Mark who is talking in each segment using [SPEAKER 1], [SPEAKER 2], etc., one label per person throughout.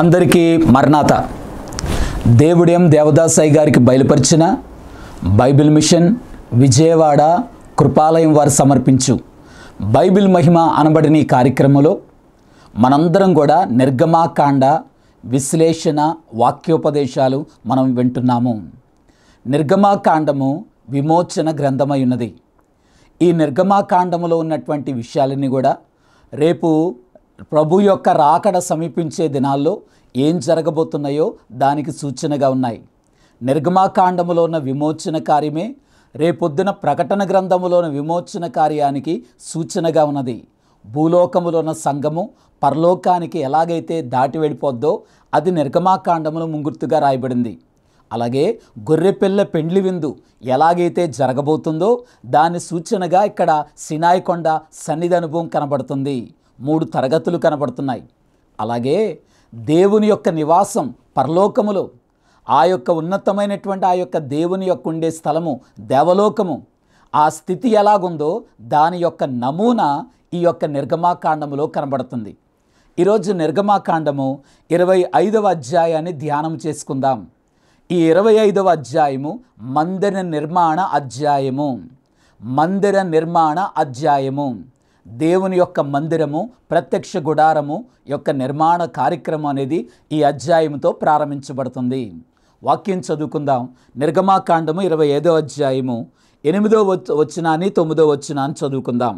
[SPEAKER 1] అందరికీ మర్నాత దేవుడేం దేవదాసాయి గారికి బయలుపరిచిన బైబిల్ మిషన్ విజయవాడ కృపాలయం వారు సమర్పించు బైబిల్ మహిమ అనబడిన ఈ కార్యక్రమంలో మనందరం కూడా నిర్గమాకాండ విశ్లేషణ వాక్యోపదేశాలు మనం వింటున్నాము నిర్గమాకాండము విమోచన గ్రంథమై ఉన్నది ఈ నిర్గమాకాండములో ఉన్నటువంటి విషయాలన్నీ కూడా రేపు ప్రభు యొక్క రాకడ సమీపించే దినాల్లో ఏం జరగబోతున్నాయో దానికి సూచనగా ఉన్నాయి నిర్గమాకాండములో ఉన్న విమోచన కార్యమే రేపొద్దున ప్రకటన గ్రంథములోని విమోచన కార్యానికి సూచనగా ఉన్నది భూలోకములో ఉన్న సంఘము పరలోకానికి ఎలాగైతే దాటి వెళ్ళిపోద్దో అది నిర్గమాకాండములో ముంగుర్తుగా రాయబడింది అలాగే గొర్రెపిల్ల పెండ్లి విందు ఎలాగైతే జరగబోతుందో దాని సూచనగా ఇక్కడ సినాయికొండ సన్నిధి అనుభవం కనబడుతుంది మూడు తరగతులు కనబడుతున్నాయి అలాగే దేవుని యొక్క నివాసం పరలోకములో ఆ యొక్క ఉన్నతమైనటువంటి ఆ యొక్క దేవుని యొక్క ఉండే స్థలము దేవలోకము ఆ స్థితి ఎలాగుందో దాని యొక్క నమూనా ఈ యొక్క నిర్గమాకాండములో కనబడుతుంది ఈరోజు నిర్గమాకాండము ఇరవై ఐదవ అధ్యాయాన్ని ధ్యానం చేసుకుందాం ఈ ఇరవై ఐదవ అధ్యాయము మందిర నిర్మాణ అధ్యాయము మందిర నిర్మాణ అధ్యాయము దేవుని యొక్క మందిరము ప్రత్యక్ష గుడారము యొక్క నిర్మాణ కార్యక్రమం అనేది ఈ అధ్యాయంతో ప్రారంభించబడుతుంది వాక్యం చదువుకుందాం నిర్గమాకాండము ఇరవై ఐదో అధ్యాయము ఎనిమిదో వచ్చినాని తొమ్మిదో వచ్చినా అని చదువుకుందాం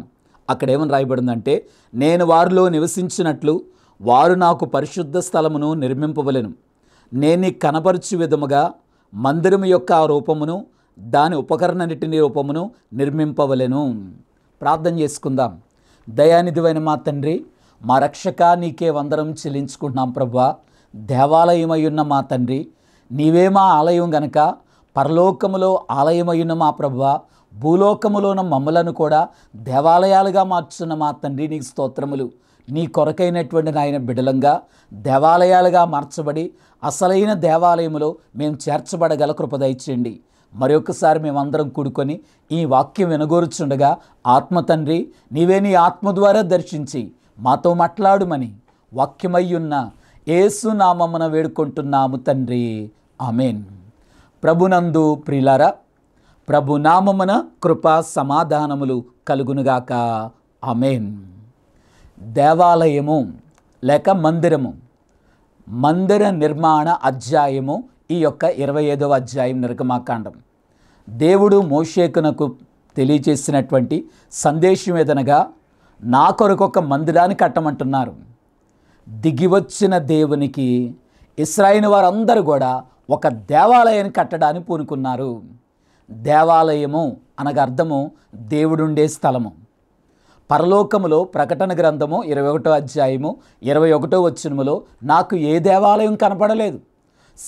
[SPEAKER 1] అక్కడ ఏమని రాయబడిందంటే నేను వారిలో నివసించినట్లు వారు నాకు పరిశుద్ధ స్థలమును నిర్మింపవలను నేను కనపరచు విధముగా మందిరం యొక్క రూపమును దాని ఉపకరణన్నిటిని రూపమును నిర్మింపవలెను ప్రార్థన చేసుకుందాం దయానిధివైన మా తండ్రి మా రక్షక నీకే వందరం చెల్లించుకుంటున్నాం ప్రభా దేవాలయమై ఉన్న మా తండ్రి నీవే మా ఆలయం గనక పరలోకములో ఆలయమయ్యున్న మా ప్రభా భూలోకములోన మమ్మలను కూడా దేవాలయాలుగా మార్చున్న మా తండ్రి నీకు స్తోత్రములు నీ కొరకైనటువంటి నాయన బిడలంగా దేవాలయాలుగా మార్చబడి అసలైన దేవాలయములో మేము చేర్చబడగల కృపదయచేయండి మరొకసారి మేమందరం కూడుకొని ఈ వాక్యం వినగోరుచుండగా ఆత్మ తండ్రి నీవే నీ ఆత్మ ద్వారా దర్శించి మాతో మాట్లాడుమని వాక్యమయ్యున్న ఏసునామమున వేడుకుంటున్నాము తండ్రి ఆమెన్ ప్రభునందు ప్రిలారా ప్రభునామమున కృప సమాధానములు కలుగునుగాక ఆమెన్ దేవాలయము లేక మందిరము మందిర నిర్మాణ అధ్యాయము ఈ యొక్క ఇరవై ఐదవ అధ్యాయం నిర్గమాకాండం దేవుడు మోషేకునకు తెలియజేసినటువంటి సందేశం ఏదనగా నా కొరకు ఒక మందిరాన్ని కట్టమంటున్నారు దిగివచ్చిన దేవునికి ఇస్రాయిల్ వారందరూ కూడా ఒక దేవాలయాన్ని కట్టడానికి పూనుకున్నారు దేవాలయము అనగా అర్థము దేవుడుండే స్థలము పరలోకములో ప్రకటన గ్రంథము ఇరవై ఒకటో అధ్యాయము ఇరవై ఒకటో వచ్చినములో నాకు ఏ దేవాలయం కనపడలేదు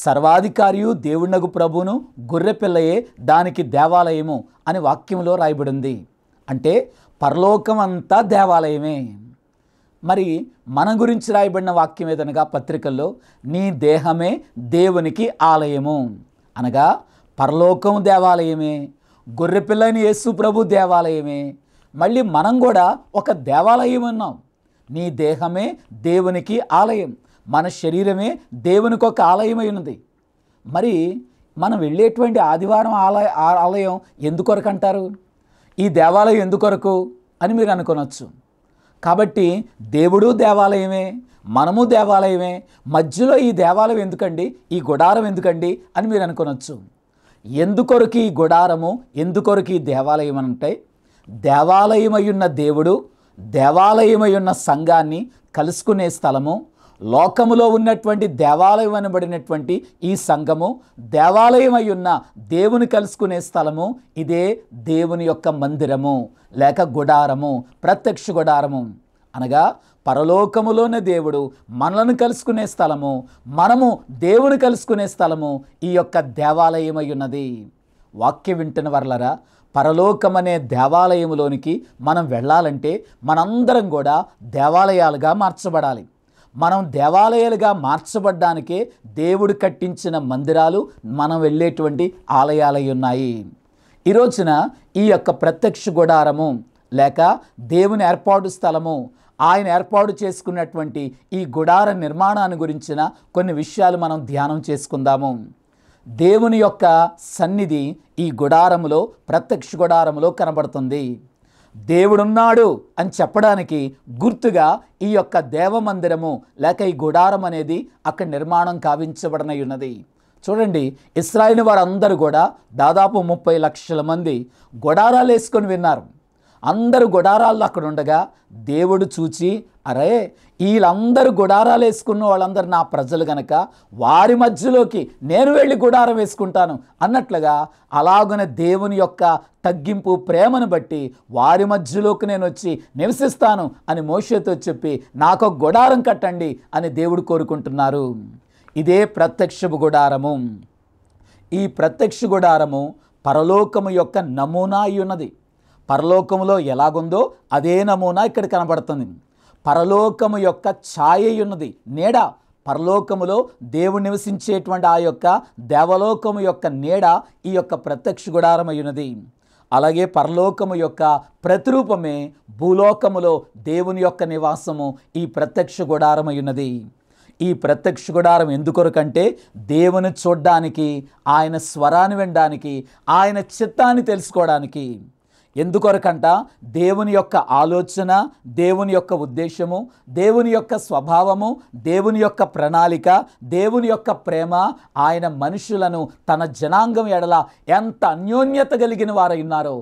[SPEAKER 1] సర్వాధికారియు దేవుణ్ణగు ప్రభును గొర్రెపిల్లయే దానికి దేవాలయము అని వాక్యంలో రాయబడింది అంటే పరలోకం అంతా దేవాలయమే మరి మన గురించి రాయబడిన వాక్యం ఏదనగా పత్రికల్లో నీ దేహమే దేవునికి ఆలయము అనగా పరలోకం దేవాలయమే గొర్రెపిల్లని యేసు ప్రభు దేవాలయమే మళ్ళీ మనం కూడా ఒక దేవాలయం ఉన్నాం నీ దేహమే దేవునికి ఆలయం మన శరీరమే దేవునికి ఒక ఆలయమై ఉన్నది మరి మనం వెళ్ళేటువంటి ఆదివారం ఆలయ ఆలయం ఎందుకొరకు అంటారు ఈ దేవాలయం ఎందుకొరకు అని మీరు అనుకోనొచ్చు కాబట్టి దేవుడు దేవాలయమే మనము దేవాలయమే మధ్యలో ఈ దేవాలయం ఎందుకండి ఈ గుడారం ఎందుకండి అని మీరు అనుకోనొచ్చు ఎందుకొరకు ఈ గుడారము ఎందుకొరకు ఈ దేవాలయం అని అంటే దేవాలయమయ్యున్న దేవుడు దేవాలయమయ్యున్న సంఘాన్ని కలుసుకునే స్థలము లోకములో ఉన్నటువంటి దేవాలయం అనబడినటువంటి ఈ సంఘము దేవాలయం అయి ఉన్న దేవుని కలుసుకునే స్థలము ఇదే దేవుని యొక్క మందిరము లేక గుడారము ప్రత్యక్ష గుడారము అనగా పరలోకములోని దేవుడు మనలను కలుసుకునే స్థలము మనము దేవుని కలుసుకునే స్థలము ఈ యొక్క దేవాలయమై ఉన్నది వాక్యం వింటున్న వర్లరా పరలోకం అనే దేవాలయంలోనికి మనం వెళ్ళాలంటే మనందరం కూడా దేవాలయాలుగా మార్చబడాలి మనం దేవాలయాలుగా మార్చబడ్డానికే దేవుడు కట్టించిన మందిరాలు మనం వెళ్ళేటువంటి ఆలయాలై ఉన్నాయి ఈ రోజున ఈ యొక్క ప్రత్యక్ష గుడారము లేక దేవుని ఏర్పాటు స్థలము ఆయన ఏర్పాటు చేసుకున్నటువంటి ఈ గుడార నిర్మాణాన్ని గురించిన కొన్ని విషయాలు మనం ధ్యానం చేసుకుందాము దేవుని యొక్క సన్నిధి ఈ గుడారములో ప్రత్యక్ష గుడారములో కనబడుతుంది దేవుడున్నాడు అని చెప్పడానికి గుర్తుగా ఈ యొక్క దేవమందిరము లేక ఈ గుడారం అనేది అక్కడ నిర్మాణం కావించబడనై ఉన్నది చూడండి ఇస్రాయిల్ వారందరూ కూడా దాదాపు ముప్పై లక్షల మంది గుడారాలు వేసుకొని విన్నారు అందరు గుడారాల్లో అక్కడ ఉండగా దేవుడు చూచి అరే వీళ్ళందరూ గుడారాలు వేసుకున్న వాళ్ళందరు నా ప్రజలు గనక వారి మధ్యలోకి నేను వెళ్ళి గుడారం వేసుకుంటాను అన్నట్లుగా అలాగున దేవుని యొక్క తగ్గింపు ప్రేమను బట్టి వారి మధ్యలోకి నేను వచ్చి నివసిస్తాను అని మోషతో చెప్పి నాకు గుడారం కట్టండి అని దేవుడు కోరుకుంటున్నారు ఇదే ప్రత్యక్షపు గుడారము ఈ ప్రత్యక్ష గుడారము పరలోకము యొక్క నమూనా అయి ఉన్నది పరలోకంలో ఎలాగుందో అదే నమూనా ఇక్కడ కనబడుతుంది పరలోకము యొక్క ఛాయ ఉన్నది నీడ పరలోకములో దేవుడు నివసించేటువంటి ఆ యొక్క దేవలోకము యొక్క నీడ ఈ యొక్క ప్రత్యక్ష గుడారమయ్యున్నది అలాగే పరలోకము యొక్క ప్రతిరూపమే భూలోకములో దేవుని యొక్క నివాసము ఈ ప్రత్యక్ష గుడారమయ్యున్నది ఈ ప్రత్యక్ష గుడారం ఎందుకొరకంటే దేవుని చూడ్డానికి ఆయన స్వరాన్ని వినడానికి ఆయన చిత్తాన్ని తెలుసుకోవడానికి ఎందుకొరకంట దేవుని యొక్క ఆలోచన దేవుని యొక్క ఉద్దేశము దేవుని యొక్క స్వభావము దేవుని యొక్క ప్రణాళిక దేవుని యొక్క ప్రేమ ఆయన మనుషులను తన జనాంగం ఎడల ఎంత అన్యోన్యత కలిగిన వారై ఉన్నారో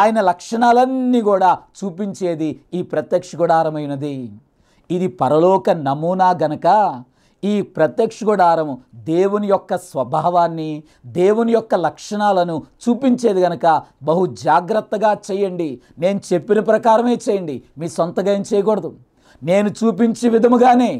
[SPEAKER 1] ఆయన లక్షణాలన్నీ కూడా చూపించేది ఈ ప్రత్యక్ష గుడారమైనది ఇది పరలోక నమూనా గనక ఈ ప్రత్యక్ష గుడారం దేవుని యొక్క స్వభావాన్ని దేవుని యొక్క లక్షణాలను చూపించేది గనక బహు జాగ్రత్తగా చేయండి నేను చెప్పిన ప్రకారమే చేయండి మీ సొంతగా ఏం చేయకూడదు నేను చూపించే విధముగానే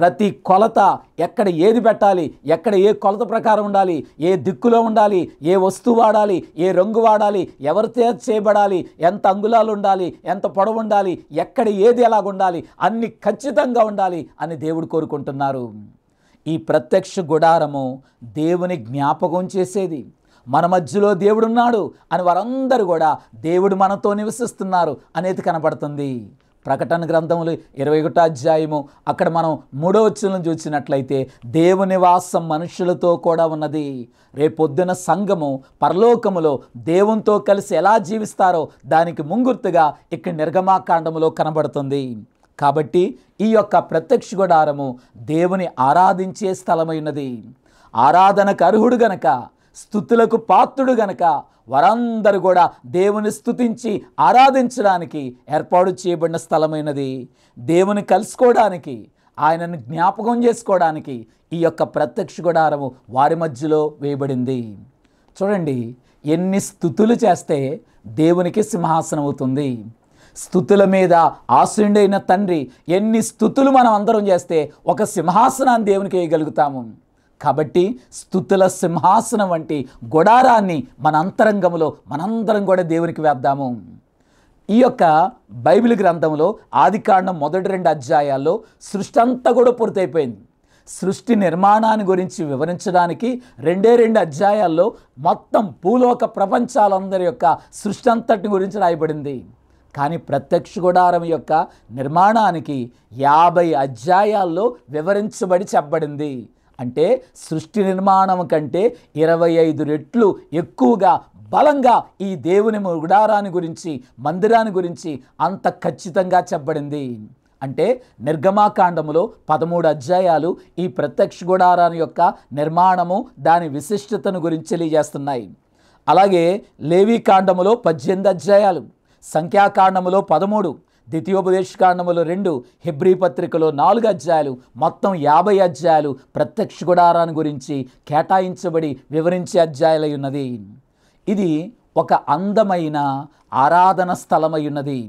[SPEAKER 1] ప్రతి కొలత ఎక్కడ ఏది పెట్టాలి ఎక్కడ ఏ కొలత ప్రకారం ఉండాలి ఏ దిక్కులో ఉండాలి ఏ వస్తువు వాడాలి ఏ రంగు వాడాలి ఎవరి చేయబడాలి ఎంత అంగుళాలు ఉండాలి ఎంత పొడవు ఉండాలి ఎక్కడ ఏది ఎలాగ ఉండాలి అన్ని ఖచ్చితంగా ఉండాలి అని దేవుడు కోరుకుంటున్నారు ఈ ప్రత్యక్ష గుడారము దేవుని జ్ఞాపకం చేసేది మన మధ్యలో దేవుడున్నాడు అని వారందరూ కూడా దేవుడు మనతో నివసిస్తున్నారు అనేది కనబడుతుంది ప్రకటన గ్రంథములు ఇరవై ఒకటో అధ్యాయము అక్కడ మనం మూడో వచ్చిన చూసినట్లయితే దేవుని వాసం మనుషులతో కూడా ఉన్నది రేపొద్దున సంఘము పరలోకములో దేవునితో కలిసి ఎలా జీవిస్తారో దానికి ముంగుర్తుగా ఇక్కడ నిర్గమాకాండములో కనబడుతుంది కాబట్టి ఈ యొక్క ప్రత్యక్ష గుడారము దేవుని ఆరాధించే స్థలమైనది ఆరాధనకు అర్హుడు గనక స్థుతులకు పాత్రుడు గనక వారందరూ కూడా దేవుని స్థుతించి ఆరాధించడానికి ఏర్పాటు చేయబడిన స్థలమైనది దేవుని కలుసుకోవడానికి ఆయనను జ్ఞాపకం చేసుకోవడానికి ఈ యొక్క ప్రత్యక్ష గుడారము వారి మధ్యలో వేయబడింది చూడండి ఎన్ని స్థుతులు చేస్తే దేవునికి సింహాసనం అవుతుంది స్థుతుల మీద ఆశ్రయుడైన తండ్రి ఎన్ని స్థుతులు మనం అందరం చేస్తే ఒక సింహాసనాన్ని దేవునికి వేయగలుగుతాము కాబట్టి స్థుతుల సింహాసనం వంటి గుడారాన్ని మన అంతరంగంలో మనందరం కూడా దేవునికి వేద్దాము ఈ యొక్క బైబిల్ గ్రంథంలో ఆదికాండం మొదటి రెండు అధ్యాయాల్లో సృష్టి అంతా కూడా పూర్తయిపోయింది సృష్టి నిర్మాణాన్ని గురించి వివరించడానికి రెండే రెండు అధ్యాయాల్లో మొత్తం భూలోక ప్రపంచాలందరి యొక్క సృష్టి అంతటి గురించి రాయబడింది కానీ ప్రత్యక్ష గుడారం యొక్క నిర్మాణానికి యాభై అధ్యాయాల్లో వివరించబడి చెప్పబడింది అంటే సృష్టి నిర్మాణం కంటే ఇరవై ఐదు రెట్లు ఎక్కువగా బలంగా ఈ దేవుని గుడారాన్ని గురించి మందిరాన్ని గురించి అంత ఖచ్చితంగా చెప్పబడింది అంటే నిర్గమాకాండములో పదమూడు అధ్యాయాలు ఈ ప్రత్యక్ష గుడారాన్ని యొక్క నిర్మాణము దాని విశిష్టతను గురించి తెలియజేస్తున్నాయి అలాగే లేవీకాండములో పద్దెనిమిది అధ్యాయాలు సంఖ్యాకాండములో పదమూడు ద్వితీయోపదేశకాండములు రెండు హెబ్రి పత్రికలో నాలుగు అధ్యాయాలు మొత్తం యాభై అధ్యాయాలు ప్రత్యక్ష గుడారాన్ని గురించి కేటాయించబడి వివరించే అధ్యాయాలై ఉన్నది ఇది ఒక అందమైన ఆరాధన స్థలమై ఉన్నది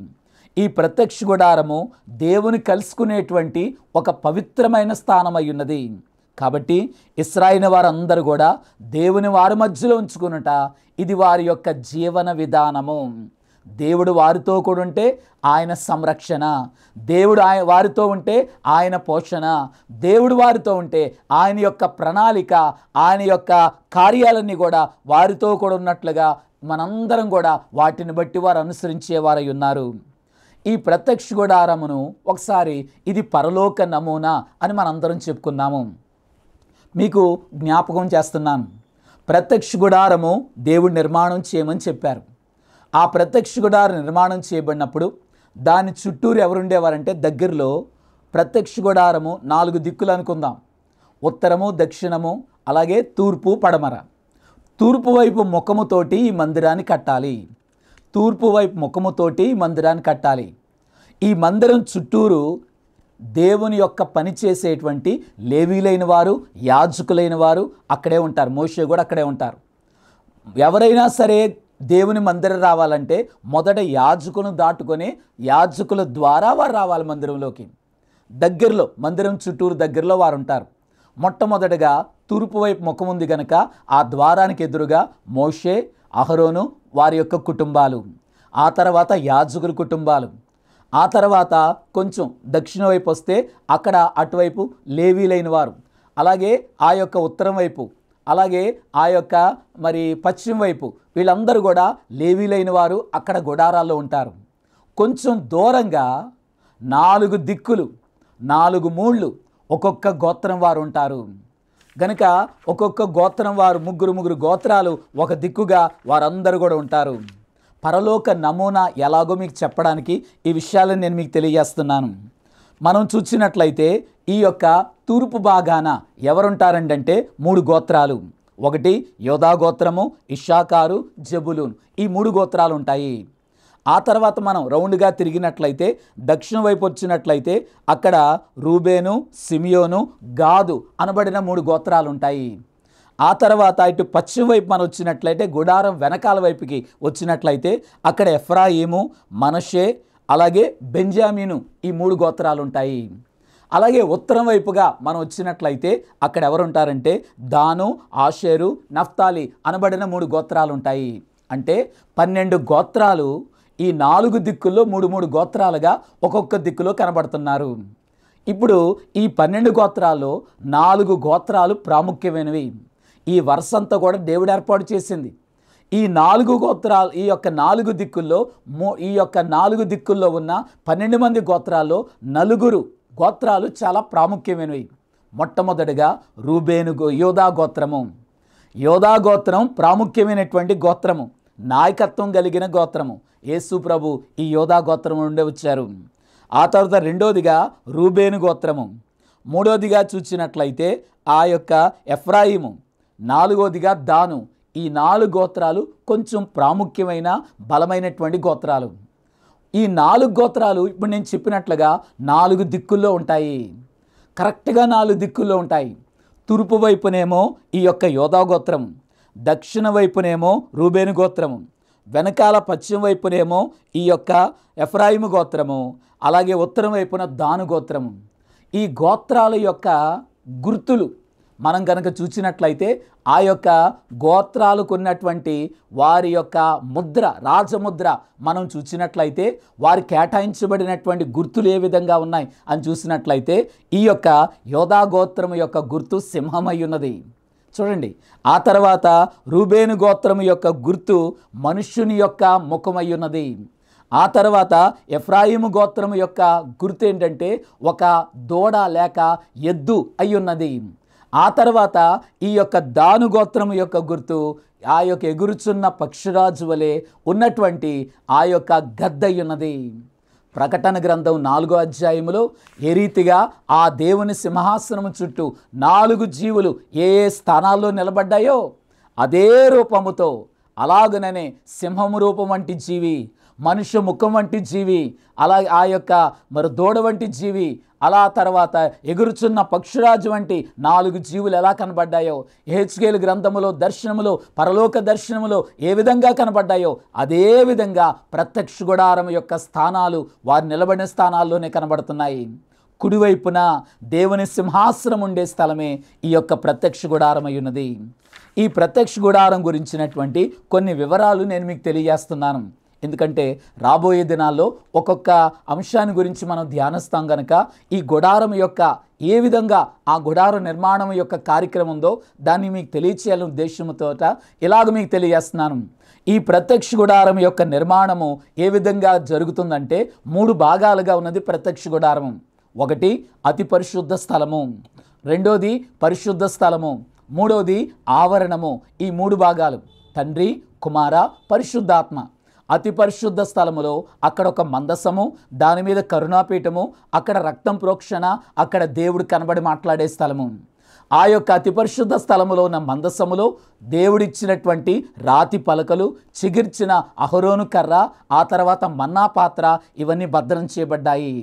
[SPEAKER 1] ఈ ప్రత్యక్ష గుడారము దేవుని కలుసుకునేటువంటి ఒక పవిత్రమైన స్థానమై ఉన్నది కాబట్టి ఇస్రాయిల్ వారందరూ కూడా దేవుని వారి మధ్యలో ఉంచుకునుట ఇది వారి యొక్క జీవన విధానము దేవుడు వారితో కూడా ఉంటే ఆయన సంరక్షణ దేవుడు ఆయన వారితో ఉంటే ఆయన పోషణ దేవుడు వారితో ఉంటే ఆయన యొక్క ప్రణాళిక ఆయన యొక్క కార్యాలన్నీ కూడా వారితో కూడా ఉన్నట్లుగా మనందరం కూడా వాటిని బట్టి వారు అనుసరించేవారై ఉన్నారు ఈ ప్రత్యక్ష గుడారమును ఒకసారి ఇది పరలోక నమూనా అని మనందరం చెప్పుకున్నాము మీకు జ్ఞాపకం చేస్తున్నాను ప్రత్యక్ష గుడారము దేవుడు నిర్మాణం చేయమని చెప్పారు ఆ ప్రత్యక్ష గుడార నిర్మాణం చేయబడినప్పుడు దాని చుట్టూరు ఎవరుండేవారంటే దగ్గరలో ప్రత్యక్ష గుడారము నాలుగు దిక్కులు అనుకుందాం ఉత్తరము దక్షిణము అలాగే తూర్పు పడమర తూర్పు వైపు ముఖముతోటి ఈ మందిరాన్ని కట్టాలి తూర్పు వైపు ముఖముతోటి ఈ మందిరాన్ని కట్టాలి ఈ మందిరం చుట్టూరు దేవుని యొక్క పని చేసేటువంటి లేవీలైన వారు యాజకులైన వారు అక్కడే ఉంటారు మోషే కూడా అక్కడే ఉంటారు ఎవరైనా సరే దేవుని మందిరం రావాలంటే మొదట యాజకును దాటుకొని యాజకుల ద్వారా వారు రావాలి మందిరంలోకి దగ్గరలో మందిరం చుట్టూరు దగ్గరలో వారు ఉంటారు మొట్టమొదటగా తూర్పు వైపు ముఖం ఉంది కనుక ఆ ద్వారానికి ఎదురుగా మోషే అహరోను వారి యొక్క కుటుంబాలు ఆ తర్వాత యాజకుల కుటుంబాలు ఆ తర్వాత కొంచెం దక్షిణ వైపు వస్తే అక్కడ అటువైపు లేవీలైన వారు అలాగే ఆ యొక్క ఉత్తరం వైపు అలాగే ఆ యొక్క మరి పశ్చిమ వైపు వీళ్ళందరూ కూడా లేవీలైన వారు అక్కడ గుడారాల్లో ఉంటారు కొంచెం దూరంగా నాలుగు దిక్కులు నాలుగు మూళ్ళు ఒక్కొక్క గోత్రం వారు ఉంటారు గనుక ఒక్కొక్క గోత్రం వారు ముగ్గురు ముగ్గురు గోత్రాలు ఒక దిక్కుగా వారందరూ కూడా ఉంటారు పరలోక నమూనా ఎలాగో మీకు చెప్పడానికి ఈ విషయాలను నేను మీకు తెలియజేస్తున్నాను మనం చూసినట్లయితే ఈ యొక్క తూర్పు భాగాన ఎవరుంటారంటే మూడు గోత్రాలు ఒకటి యోధా గోత్రము ఇషాకారు జబులూన్ ఈ మూడు గోత్రాలు ఉంటాయి ఆ తర్వాత మనం రౌండ్గా తిరిగినట్లయితే దక్షిణ వైపు వచ్చినట్లయితే అక్కడ రూబేను సిమియోను గాదు అనబడిన మూడు గోత్రాలు ఉంటాయి ఆ తర్వాత ఇటు పశ్చిమ వైపు మనం వచ్చినట్లయితే గుడారం వెనకాల వైపుకి వచ్చినట్లయితే అక్కడ ఎఫ్రాయిము మనషే అలాగే బెంజామీను ఈ మూడు గోత్రాలు ఉంటాయి అలాగే ఉత్తరం వైపుగా మనం వచ్చినట్లయితే అక్కడ ఎవరు ఉంటారంటే దాను ఆషేరు నఫ్తాలి అనబడిన మూడు గోత్రాలు ఉంటాయి అంటే పన్నెండు గోత్రాలు ఈ నాలుగు దిక్కుల్లో మూడు మూడు గోత్రాలుగా ఒక్కొక్క దిక్కులో కనబడుతున్నారు ఇప్పుడు ఈ పన్నెండు గోత్రాల్లో నాలుగు గోత్రాలు ప్రాముఖ్యమైనవి ఈ వరుసంతా కూడా దేవుడు ఏర్పాటు చేసింది ఈ నాలుగు గోత్రాలు ఈ యొక్క నాలుగు దిక్కుల్లో మూ ఈ యొక్క నాలుగు దిక్కుల్లో ఉన్న పన్నెండు మంది గోత్రాల్లో నలుగురు గోత్రాలు చాలా ప్రాముఖ్యమైనవి మొట్టమొదటిగా రూబేను యోధా గోత్రము యోధా గోత్రం ప్రాముఖ్యమైనటువంటి గోత్రము నాయకత్వం కలిగిన గోత్రము యేసు ప్రభు ఈ యోధా గోత్రం నుండి వచ్చారు ఆ తర్వాత రెండోదిగా రూబేను గోత్రము మూడోదిగా చూచినట్లయితే ఆ యొక్క ఎఫ్రాయిము నాలుగోదిగా దాను ఈ నాలుగు గోత్రాలు కొంచెం ప్రాముఖ్యమైన బలమైనటువంటి గోత్రాలు ఈ నాలుగు గోత్రాలు ఇప్పుడు నేను చెప్పినట్లుగా నాలుగు దిక్కుల్లో ఉంటాయి కరెక్ట్గా నాలుగు దిక్కుల్లో ఉంటాయి తూర్పు వైపునేమో ఈ యొక్క యోధా గోత్రం దక్షిణ వైపునేమో రూబేను గోత్రము వెనకాల పశ్చిమ వైపునేమో ఈ యొక్క ఎఫ్రాయిము గోత్రము అలాగే ఉత్తరం వైపున దాను గోత్రము ఈ గోత్రాల యొక్క గుర్తులు మనం కనుక చూసినట్లయితే ఆ యొక్క గోత్రాలకు వారి యొక్క ముద్ర రాజముద్ర మనం చూసినట్లయితే వారు కేటాయించబడినటువంటి గుర్తులు ఏ విధంగా ఉన్నాయి అని చూసినట్లయితే ఈ యొక్క యోధా గోత్రం యొక్క గుర్తు సింహమై ఉన్నది చూడండి ఆ తర్వాత రూబేను గోత్రం యొక్క గుర్తు మనుష్యుని యొక్క ముఖమై ఉన్నది ఆ తర్వాత ఎఫ్రాయిము గోత్రం యొక్క గుర్తు ఏంటంటే ఒక దూడ లేక ఎద్దు అయ్యున్నది ఆ తర్వాత ఈ యొక్క దానుగోత్రం యొక్క గుర్తు ఆ యొక్క ఎగురుచున్న పక్షిరాజు వలె ఉన్నటువంటి ఆ యొక్క గద్దయ్యున్నది ప్రకటన గ్రంథం నాలుగో అధ్యాయములో ఏ రీతిగా ఆ దేవుని సింహాసనం చుట్టూ నాలుగు జీవులు ఏ ఏ స్థానాల్లో నిలబడ్డాయో అదే రూపముతో అలాగననే సింహము రూపం వంటి జీవి మనుష్య ముఖం వంటి జీవి అలా ఆ యొక్క మరి దూడ వంటి జీవి అలా తర్వాత ఎగురుచున్న పక్షురాజు వంటి నాలుగు జీవులు ఎలా కనబడ్డాయో హెచ్కేలు గ్రంథములో దర్శనములో పరలోక దర్శనములో ఏ విధంగా కనబడ్డాయో అదే విధంగా ప్రత్యక్ష గుడారం యొక్క స్థానాలు వారు నిలబడిన స్థానాల్లోనే కనబడుతున్నాయి కుడివైపున దేవుని సింహాసనం ఉండే స్థలమే ఈ యొక్క ప్రత్యక్ష గుడారమై ఉన్నది ఈ ప్రత్యక్ష గుడారం గురించినటువంటి కొన్ని వివరాలు నేను మీకు తెలియజేస్తున్నాను ఎందుకంటే రాబోయే దినాల్లో ఒక్కొక్క అంశాన్ని గురించి మనం ధ్యానిస్తాం గనక ఈ గుడారం యొక్క ఏ విధంగా ఆ గుడార నిర్మాణం యొక్క కార్యక్రమం ఉందో దాన్ని మీకు తెలియచేయాలని ఉద్దేశంతో ఇలాగ మీకు తెలియజేస్తున్నాను ఈ ప్రత్యక్ష గుడారం యొక్క నిర్మాణము ఏ విధంగా జరుగుతుందంటే మూడు భాగాలుగా ఉన్నది ప్రత్యక్ష గుడారము ఒకటి అతి పరిశుద్ధ స్థలము రెండోది పరిశుద్ధ స్థలము మూడోది ఆవరణము ఈ మూడు భాగాలు తండ్రి కుమార పరిశుద్ధాత్మ అతి పరిశుద్ధ స్థలములో అక్కడ ఒక మందసము దాని మీద కరుణాపీఠము అక్కడ రక్తం ప్రోక్షణ అక్కడ దేవుడు కనబడి మాట్లాడే స్థలము ఆ యొక్క అతి పరిశుద్ధ స్థలములో ఉన్న మందసములో దేవుడిచ్చినటువంటి రాతి పలకలు చిగిర్చిన అహరోను కర్ర ఆ తర్వాత మన్నా పాత్ర ఇవన్నీ భద్రం చేయబడ్డాయి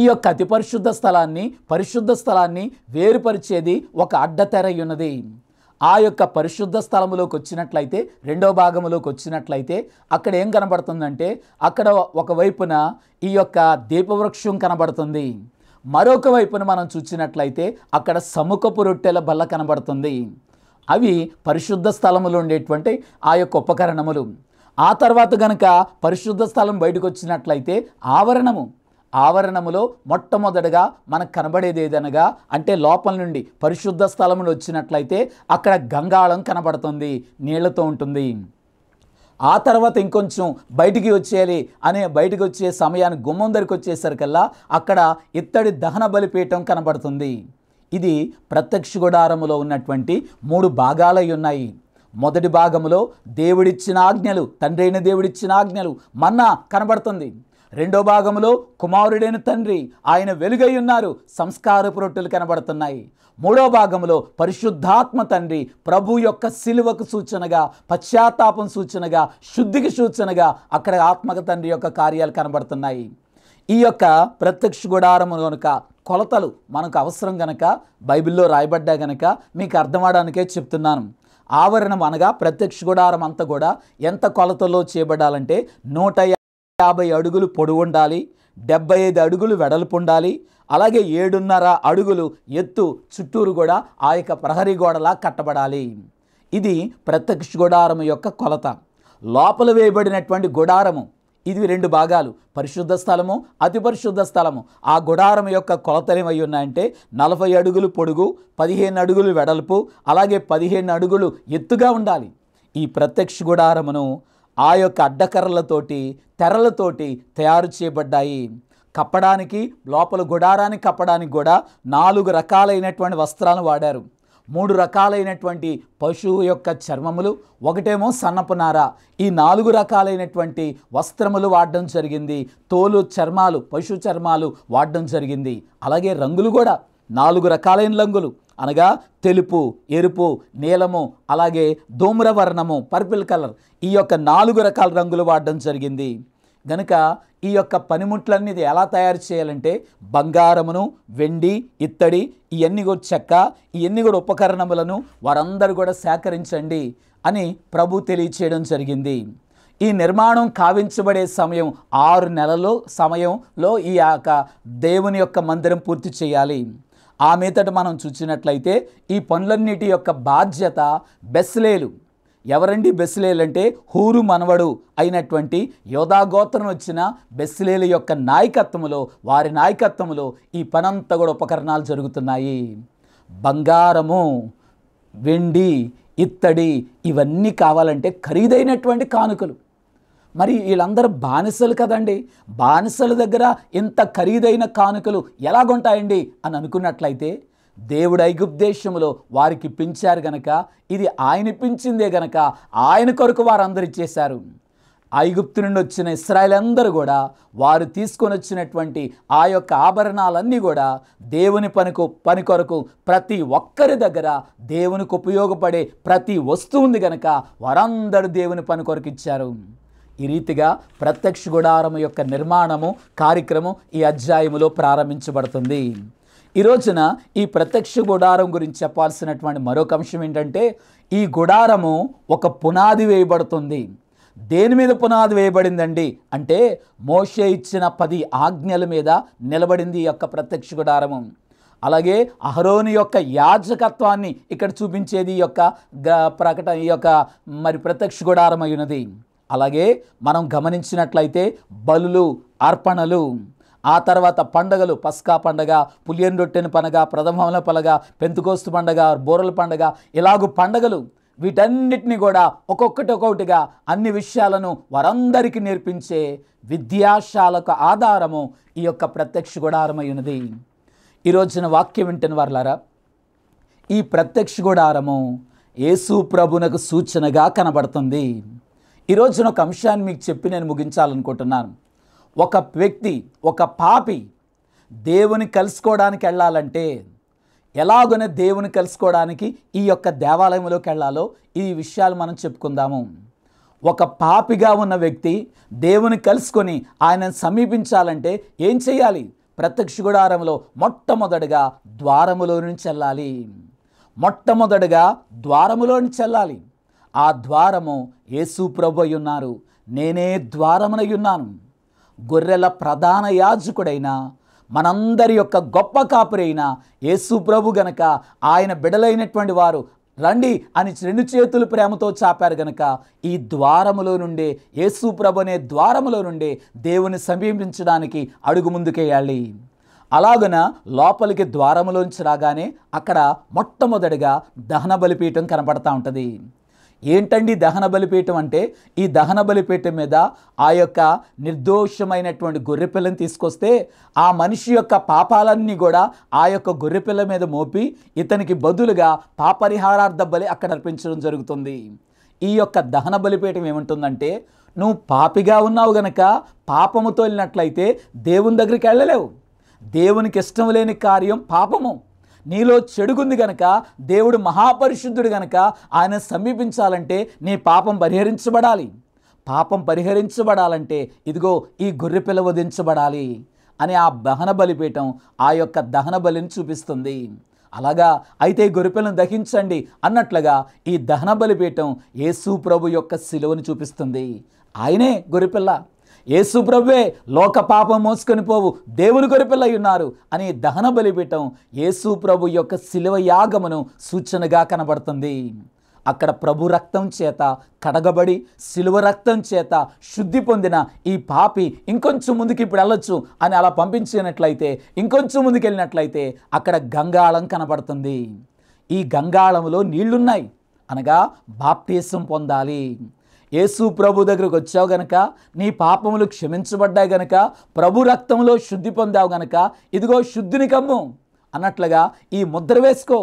[SPEAKER 1] ఈ యొక్క అతి పరిశుద్ధ స్థలాన్ని పరిశుద్ధ స్థలాన్ని వేరుపరిచేది ఒక అడ్డతెరయ్యున్నది ఆ యొక్క పరిశుద్ధ స్థలములోకి వచ్చినట్లయితే రెండో భాగంలోకి వచ్చినట్లయితే అక్కడ ఏం కనబడుతుందంటే అక్కడ ఒకవైపున ఈ యొక్క దీపవృక్షం కనబడుతుంది మరొక వైపున మనం చూసినట్లయితే అక్కడ సముఖపు రొట్టెల బల్ల కనబడుతుంది అవి పరిశుద్ధ స్థలములు ఉండేటువంటి ఆ యొక్క ఉపకరణములు ఆ తర్వాత గనక పరిశుద్ధ స్థలం బయటకు వచ్చినట్లయితే ఆవరణము ఆవరణములో మొట్టమొదటగా మనకు కనబడేది ఏదనగా అంటే లోపల నుండి పరిశుద్ధ స్థలములు వచ్చినట్లయితే అక్కడ గంగాళం కనబడుతుంది నీళ్లతో ఉంటుంది ఆ తర్వాత ఇంకొంచెం బయటికి వచ్చేయాలి అనే బయటికి వచ్చే సమయానికి గుమ్మం దగ్గరికి వచ్చేసరికల్లా అక్కడ ఇత్తడి దహన బలిపీఠం కనబడుతుంది ఇది ప్రత్యక్ష గుడారములో ఉన్నటువంటి మూడు భాగాలై ఉన్నాయి మొదటి భాగంలో దేవుడిచ్చిన ఆజ్ఞలు తండ్రైన దేవుడిచ్చిన ఆజ్ఞలు మన్నా కనబడుతుంది రెండో భాగంలో కుమారుడైన తండ్రి ఆయన వెలుగై ఉన్నారు సంస్కారపు రొట్టెలు కనబడుతున్నాయి మూడో భాగంలో పరిశుద్ధాత్మ తండ్రి ప్రభు యొక్క సిలువకు సూచనగా పశ్చాత్తాపం సూచనగా శుద్ధికి సూచనగా అక్కడ ఆత్మక తండ్రి యొక్క కార్యాలు కనబడుతున్నాయి ఈ యొక్క ప్రత్యక్ష గుడారము కనుక కొలతలు మనకు అవసరం గనక బైబిల్లో రాయబడ్డా గనక మీకు అర్థమవడానికే చెప్తున్నాను ఆవరణం అనగా ప్రత్యక్ష గుడారం అంతా కూడా ఎంత కొలతలో చేయబడాలంటే నూట యాభై అడుగులు పొడవు ఉండాలి డెబ్బై ఐదు అడుగులు వెడల్పు ఉండాలి అలాగే ఏడున్నర అడుగులు ఎత్తు చుట్టూరు కూడా ఆ యొక్క ప్రహరీ గోడలా కట్టబడాలి ఇది ప్రత్యక్ష గుడారం యొక్క కొలత లోపల వేయబడినటువంటి గుడారము ఇది రెండు భాగాలు పరిశుద్ధ స్థలము అతి పరిశుద్ధ స్థలము ఆ గుడారం యొక్క కొలతలు ఏమై ఉన్నాయంటే నలభై అడుగులు పొడుగు పదిహేను అడుగులు వెడల్పు అలాగే పదిహేను అడుగులు ఎత్తుగా ఉండాలి ఈ ప్రత్యక్ష గుడారమును ఆ యొక్క అడ్డకర్రలతోటి తెరలతోటి తయారు చేయబడ్డాయి కప్పడానికి లోపల గుడారానికి కప్పడానికి కూడా నాలుగు రకాలైనటువంటి వస్త్రాలు వాడారు మూడు రకాలైనటువంటి పశువు యొక్క చర్మములు ఒకటేమో సన్నపునార ఈ నాలుగు రకాలైనటువంటి వస్త్రములు వాడడం జరిగింది తోలు చర్మాలు పశు చర్మాలు వాడడం జరిగింది అలాగే రంగులు కూడా నాలుగు రకాలైన రంగులు అనగా తెలుపు ఎరుపు నీలము అలాగే ధూమ్రవర్ణము పర్పుల్ కలర్ ఈ యొక్క నాలుగు రకాల రంగులు వాడడం జరిగింది గనుక ఈ యొక్క పనిముట్లన్నీ ఎలా తయారు చేయాలంటే బంగారమును వెండి ఇత్తడి ఇవన్నీ కూడా చెక్క ఇవన్నీ కూడా ఉపకరణములను వారందరూ కూడా సేకరించండి అని ప్రభు తెలియచేయడం జరిగింది ఈ నిర్మాణం కావించబడే సమయం ఆరు నెలలు సమయంలో ఈ యొక్క దేవుని యొక్క మందిరం పూర్తి చేయాలి ఆ మీదట మనం చూసినట్లయితే ఈ పనులన్నిటి యొక్క బాధ్యత బెస్లేలు ఎవరండి బెస్లేలంటే హూరు మనవడు అయినటువంటి యోధాగోత్రం వచ్చిన బెస్లేలు యొక్క నాయకత్వంలో వారి నాయకత్వంలో ఈ పనంతా కూడా ఉపకరణాలు జరుగుతున్నాయి బంగారము వెండి ఇత్తడి ఇవన్నీ కావాలంటే ఖరీదైనటువంటి కానుకలు మరి వీళ్ళందరూ బానిసలు కదండి బానిసల దగ్గర ఇంత ఖరీదైన కానుకలు ఎలాగుంటాయండి అని అనుకున్నట్లయితే దేవుడు ఐగుప్దేశంలో వారికి పించారు గనక ఇది ఆయన పించిందే గనక ఆయన కొరకు వారందరూ చేశారు ఐగుప్తు నుండి వచ్చిన ఇస్రాయల్ అందరూ కూడా వారు తీసుకొని వచ్చినటువంటి ఆ యొక్క ఆభరణాలన్నీ కూడా దేవుని పనికు పని కొరకు ప్రతి ఒక్కరి దగ్గర దేవునికి ఉపయోగపడే ప్రతి వస్తువుంది గనక వారందరూ దేవుని పని కొరకు ఇచ్చారు ఈ రీతిగా ప్రత్యక్ష గుడారం యొక్క నిర్మాణము కార్యక్రమం ఈ అధ్యాయములో ప్రారంభించబడుతుంది ఈ రోజున ఈ ప్రత్యక్ష గుడారం గురించి చెప్పాల్సినటువంటి మరొక అంశం ఏంటంటే ఈ గుడారము ఒక పునాది వేయబడుతుంది దేని మీద పునాది వేయబడిందండి అంటే మోషే ఇచ్చిన పది ఆజ్ఞల మీద నిలబడింది ఈ యొక్క ప్రత్యక్ష గుడారము అలాగే అహరోని యొక్క యాజకత్వాన్ని ఇక్కడ చూపించేది ఈ యొక్క ప్రకటన ఈ యొక్క మరి ప్రత్యక్ష అయినది అలాగే మనం గమనించినట్లయితే బలులు అర్పణలు ఆ తర్వాత పండగలు పస్కా పండగ పులియన్ రొట్టెను పండగ ప్రథమల పలగ పెంతుకోస్తు పండగ బోరల పండగ ఇలాగు పండగలు వీటన్నిటిని కూడా ఒక్కొక్కటి ఒక్కొక్కటిగా అన్ని విషయాలను వారందరికీ నేర్పించే విద్యాశాలకు ఆధారము ఈ యొక్క ప్రత్యక్ష గుడారమై ఉన్నది ఈరోజున వాక్యం వింటున్న వారులారా ఈ ప్రత్యక్ష గుడారము యేసు ప్రభునకు సూచనగా కనబడుతుంది ఈరోజున ఒక అంశాన్ని మీకు చెప్పి నేను ముగించాలనుకుంటున్నాను ఒక వ్యక్తి ఒక పాపి దేవుని కలుసుకోవడానికి వెళ్ళాలంటే ఎలాగనే దేవుని కలుసుకోవడానికి ఈ యొక్క దేవాలయంలోకి వెళ్ళాలో ఈ విషయాలు మనం చెప్పుకుందాము ఒక పాపిగా ఉన్న వ్యక్తి దేవుని కలుసుకొని ఆయనను సమీపించాలంటే ఏం చేయాలి ప్రత్యక్ష గుడారంలో మొట్టమొదటిగా ద్వారములో నుంచి వెళ్ళాలి మొట్టమొదటిగా ద్వారములో నుంచి వెళ్ళాలి ఆ ద్వారము యేసు అయ్యున్నారు నేనే ద్వారమునయ్యున్నాను గొర్రెల ప్రధాన యాజకుడైన మనందరి యొక్క గొప్ప కాపురైన యేసు ప్రభు గనక ఆయన బిడలైనటువంటి వారు రండి అని రెండు చేతులు ప్రేమతో చాపారు గనక ఈ ద్వారములో నుండే యేసు ప్రభు అనే ద్వారములో నుండే దేవుని సమీపించడానికి అడుగు ముందుకేయాలి అలాగన లోపలికి ద్వారములోంచి రాగానే అక్కడ మొట్టమొదటిగా దహన బలిపీఠం కనబడతా ఉంటుంది ఏంటండి దహన బలిపీఠం అంటే ఈ దహన బలిపీఠం మీద ఆ యొక్క నిర్దోషమైనటువంటి గొర్రెపిల్లని తీసుకొస్తే ఆ మనిషి యొక్క పాపాలన్నీ కూడా ఆ యొక్క గొర్రెపిల్ల మీద మోపి ఇతనికి బదులుగా పాపరిహారార్థ బలి అక్కడ అర్పించడం జరుగుతుంది ఈ యొక్క దహన బలిపీఠం ఏముంటుందంటే నువ్వు పాపిగా ఉన్నావు గనక పాపముతో వెళ్ళినట్లయితే దేవుని దగ్గరికి వెళ్ళలేవు దేవునికి ఇష్టం లేని కార్యం పాపము నీలో చెడుగుంది గనక దేవుడు మహాపరిశుద్ధుడు గనక ఆయన సమీపించాలంటే నీ పాపం పరిహరించబడాలి పాపం పరిహరించబడాలంటే ఇదిగో ఈ గొర్రెపిల్ల వధించబడాలి అని ఆ దహన బలిపీఠం ఆ యొక్క దహన బలిని చూపిస్తుంది అలాగా అయితే గొరిపెలను దహించండి అన్నట్లుగా ఈ దహన బలిపీఠం యేసు ప్రభు యొక్క శిలువను చూపిస్తుంది ఆయనే గొరిపిల్ల యేసు ప్రభువే లోక పాపం మోసుకొని పోవు దేవుని కొరిపిల్లై ఉన్నారు అని దహన బలిపీఠం యేసు ప్రభు యొక్క శిలువ యాగమును సూచనగా కనబడుతుంది అక్కడ ప్రభు రక్తం చేత కడగబడి శిలువ రక్తం చేత శుద్ధి పొందిన ఈ పాపి ఇంకొంచెం ముందుకి ఇప్పుడు వెళ్ళొచ్చు అని అలా పంపించినట్లయితే ఇంకొంచెం ముందుకు వెళ్ళినట్లయితే అక్కడ గంగాళం కనబడుతుంది ఈ గంగాళంలో నీళ్లున్నాయి అనగా బాప్తీసం పొందాలి యేసు ప్రభు దగ్గరకు వచ్చావు గనక నీ పాపములు క్షమించబడ్డాయి గనక ప్రభు రక్తంలో శుద్ధి పొందావు గనక ఇదిగో శుద్ధిని కమ్ము అన్నట్లుగా ఈ ముద్ర వేసుకో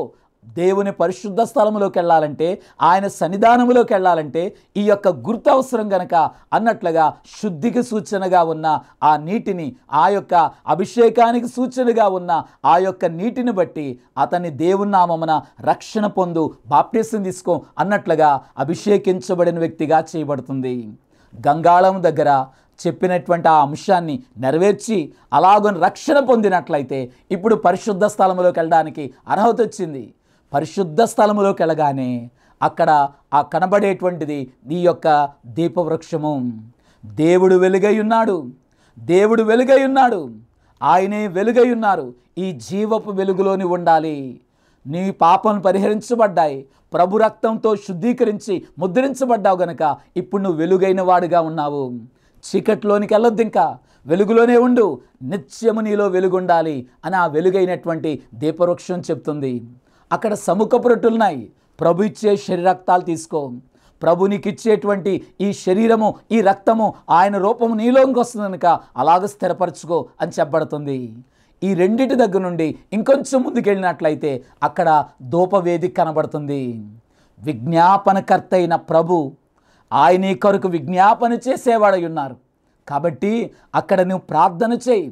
[SPEAKER 1] దేవుని పరిశుద్ధ స్థలంలోకి వెళ్ళాలంటే ఆయన సన్నిధానంలోకి వెళ్ళాలంటే ఈ యొక్క గుర్తు అవసరం గనక అన్నట్లుగా శుద్ధికి సూచనగా ఉన్న ఆ నీటిని ఆ యొక్క అభిషేకానికి సూచనగా ఉన్న ఆ యొక్క నీటిని బట్టి అతన్ని నామమున రక్షణ పొందు బాప్టిసం తీసుకో అన్నట్లుగా అభిషేకించబడిన వ్యక్తిగా చేయబడుతుంది గంగాళం దగ్గర చెప్పినటువంటి ఆ అంశాన్ని నెరవేర్చి అలాగని రక్షణ పొందినట్లయితే ఇప్పుడు పరిశుద్ధ స్థలంలోకి వెళ్ళడానికి అర్హత వచ్చింది పరిశుద్ధ స్థలములోకి వెళ్ళగానే అక్కడ ఆ కనబడేటువంటిది నీ యొక్క దీపవృక్షము దేవుడు వెలుగై ఉన్నాడు దేవుడు వెలుగై ఉన్నాడు ఆయనే వెలుగై ఉన్నారు ఈ జీవపు వెలుగులోని ఉండాలి నీ పాపం పరిహరించబడ్డాయి ప్రభు రక్తంతో శుద్ధీకరించి ముద్రించబడ్డావు గనక ఇప్పుడు నువ్వు వెలుగైన వాడుగా ఉన్నావు చీకట్లోనికి వెళ్ళొద్దు ఇంకా వెలుగులోనే ఉండు నిత్యము నీలో వెలుగుండాలి అని ఆ వెలుగైనటువంటి దీపవృక్షం చెప్తుంది అక్కడ సముఖపురటులున్నాయి ప్రభు ఇచ్చే శరీరక్తాలు తీసుకో ప్రభునికి ఇచ్చేటువంటి ఈ శరీరము ఈ రక్తము ఆయన రూపము నీలోకి వస్తుంది కనుక అలాగ స్థిరపరచుకో అని చెప్పబడుతుంది ఈ రెండింటి దగ్గర నుండి ఇంకొంచెం ముందుకెళ్ళినట్లయితే అక్కడ ధూపవేదిక కనబడుతుంది విజ్ఞాపనకర్త అయిన ప్రభు ఆయన కొరకు విజ్ఞాపన చేసేవాడై ఉన్నారు కాబట్టి అక్కడ నువ్వు ప్రార్థన చేయి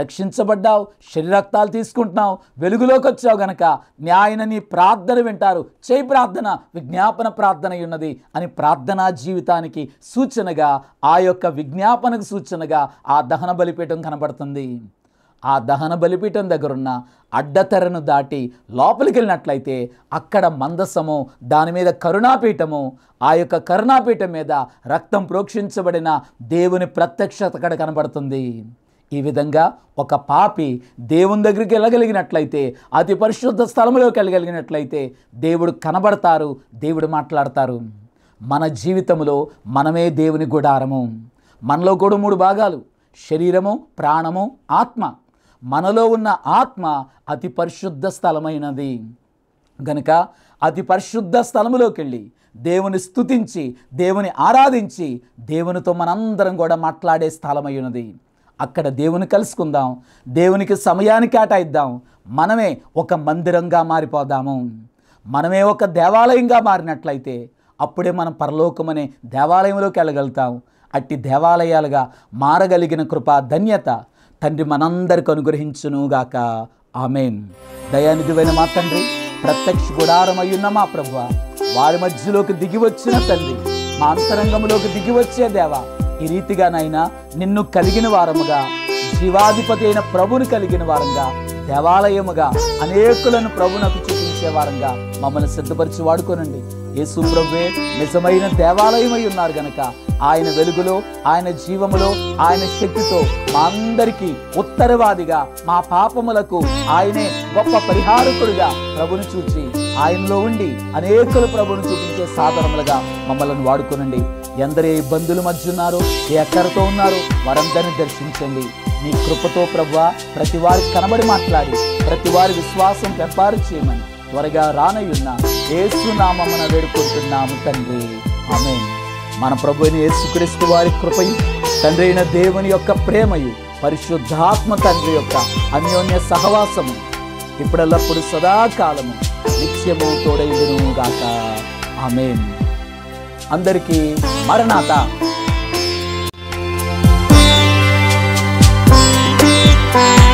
[SPEAKER 1] రక్షించబడ్డావు శరీరక్తాలు తీసుకుంటున్నావు వెలుగులోకి వచ్చావు గనక న్యాయన నీ ప్రార్థన వింటారు చేయి ప్రార్థన విజ్ఞాపన ప్రార్థన ఉన్నది అని ప్రార్థనా జీవితానికి సూచనగా ఆ యొక్క విజ్ఞాపనకు సూచనగా ఆ దహన బలిపీఠం కనబడుతుంది ఆ దహన బలిపీఠం దగ్గరున్న అడ్డతెరను దాటి లోపలికి వెళ్ళినట్లయితే అక్కడ మందసము దాని మీద కరుణాపీఠము ఆ యొక్క కరుణాపీఠం మీద రక్తం ప్రోక్షించబడిన దేవుని ప్రత్యక్షత అక్కడ కనబడుతుంది ఈ విధంగా ఒక పాపి దేవుని దగ్గరికి వెళ్ళగలిగినట్లయితే అతి పరిశుద్ధ స్థలంలోకి వెళ్ళగలిగినట్లయితే దేవుడు కనబడతారు దేవుడు మాట్లాడతారు మన జీవితంలో మనమే దేవుని గుడారము మనలో కూడా మూడు భాగాలు శరీరము ప్రాణము ఆత్మ మనలో ఉన్న ఆత్మ అతి పరిశుద్ధ స్థలమైనది గనుక అతి పరిశుద్ధ స్థలములోకి వెళ్ళి దేవుని స్థుతించి దేవుని ఆరాధించి దేవునితో మనందరం కూడా మాట్లాడే స్థలమై ఉన్నది అక్కడ దేవుని కలుసుకుందాం దేవునికి సమయాన్ని కేటాయిద్దాం మనమే ఒక మందిరంగా మారిపోదాము మనమే ఒక దేవాలయంగా మారినట్లయితే అప్పుడే మనం పరలోకమనే దేవాలయంలోకి వెళ్ళగలుగుతాం అట్టి దేవాలయాలుగా మారగలిగిన కృపా ధన్యత తండ్రి మనందరికి అనుగ్రహించునుగాక ఆమెన్ దయానిధివైన మా తండ్రి ప్రత్యక్ష గుడారమయ్యున్న మా ప్రభు వారి మధ్యలోకి దిగి వచ్చిన తండ్రి మా అంతరంగంలోకి దిగి వచ్చే దేవా ఈ రీతిగా నిన్ను కలిగిన వారముగా జీవాధిపతి అయిన ప్రభుని కలిగిన వారంగా దేవాలయముగా అనేకులను ప్రభునకు చూపించే వారంగా మమ్మల్ని సిద్ధపరిచి వాడుకోనండి యేసు ప్రభువే నిజమైన దేవాలయమై ఉన్నారు గనక ఆయన వెలుగులో ఆయన జీవములో ఆయన శక్తితో మా అందరికీ ఉత్తరవాదిగా మా పాపములకు ఆయనే గొప్ప పరిహారకుడిగా ప్రభుని చూచి ఆయనలో ఉండి అనేకులు ప్రభుని చూపించే సాధనములుగా మమ్మల్ని వాడుకోనండి ఎందరు ఏ ఇబ్బందుల మధ్య ఉన్నారో ఏ అక్కరతో ఉన్నారో వారందరినీ దర్శించండి నీ కృపతో ప్రభా ప్రతి వారికి కనబడి మాట్లాడి ప్రతి వారి విశ్వాసం పెప్పారు చేయమని త్వరగా రానయ్యున్న ఏసునామమున వేడుకుంటున్నాము తండ్రి ఆమె మన ప్రభు అయిన యేసుక్రీస్తు వారి కృపయు తండ్రి అయిన దేవుని యొక్క ప్రేమయు పరిశుద్ధాత్మ తండ్రి యొక్క అన్యోన్య సహవాసము ఇప్పుడెల్లప్పుడు సదాకాలము నిత్యము తోడైదును గాక ఆమెను అందరికీ మరణాత Bye.